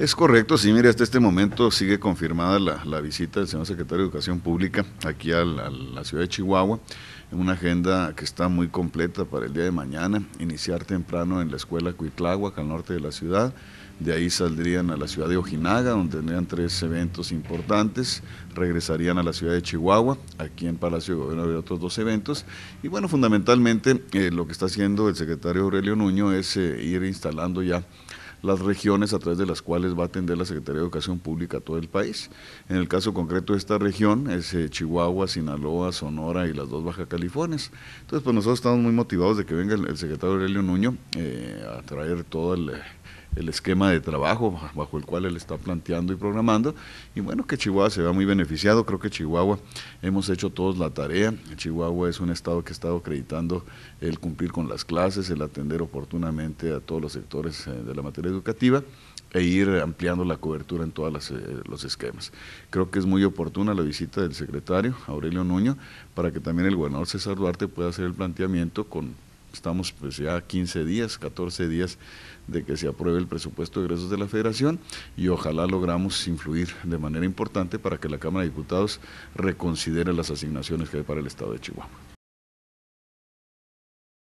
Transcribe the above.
Es correcto, sí, mire, hasta este momento sigue confirmada la, visita del señor secretario de Educación Pública aquí a la, ciudad de Chihuahua, en una agenda que está muy completa para el día de mañana, iniciar temprano en la escuela Cuitláhuac, al norte de la ciudad, de ahí saldrían a la ciudad de Ojinaga, donde tendrían tres eventos importantes, regresarían a la ciudad de Chihuahua, aquí en Palacio de Gobierno habría otros dos eventos, y bueno, fundamentalmente eh, lo que está haciendo el secretario Aurelio Nuño es eh, ir instalando ya las regiones a través de las cuales va a atender la Secretaría de Educación Pública a todo el país. En el caso concreto de esta región es eh, Chihuahua, Sinaloa, Sonora y las dos Baja Californias. Entonces, pues nosotros estamos muy motivados de que venga el, secretario Aurelio Nuño eh, a traer todo el el esquema de trabajo bajo el cual él está planteando y programando. Y bueno, que Chihuahua se va muy beneficiado, creo que Chihuahua hemos hecho todos la tarea. Chihuahua es un estado que ha estado acreditando el cumplir con las clases, el atender oportunamente a todos los sectores eh, de la materia educativa e ir ampliando la cobertura en todos eh, los esquemas. Creo que es muy oportuna la visita del secretario Aurelio Nuño para que también el gobernador César Duarte pueda hacer el planteamiento con estamos pues ya 15 días, 14 días de que se apruebe el presupuesto de egresos de la federación y ojalá logramos influir de manera importante para que la Cámara de Diputados reconsidere las asignaciones que hay para el Estado de Chihuahua.